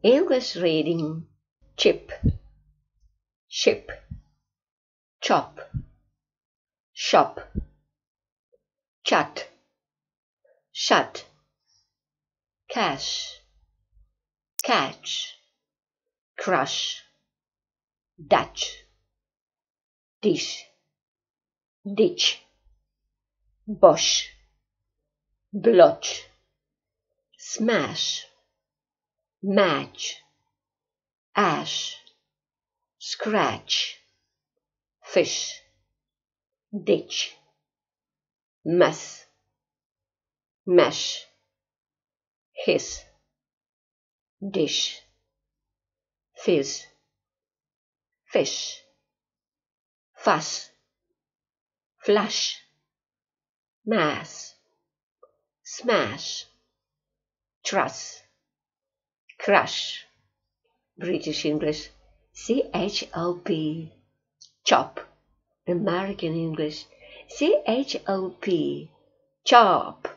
English reading chip, ship, chop, shop, chat, shut, cash, catch, crush, Dutch, dish, ditch, bosh, blotch, smash match, ash, scratch, fish, ditch, mess, mesh, hiss, dish, fizz, fish, fuss, flush, mass, smash, truss crush, British English, C H O P, chop, American English, C H O P, chop.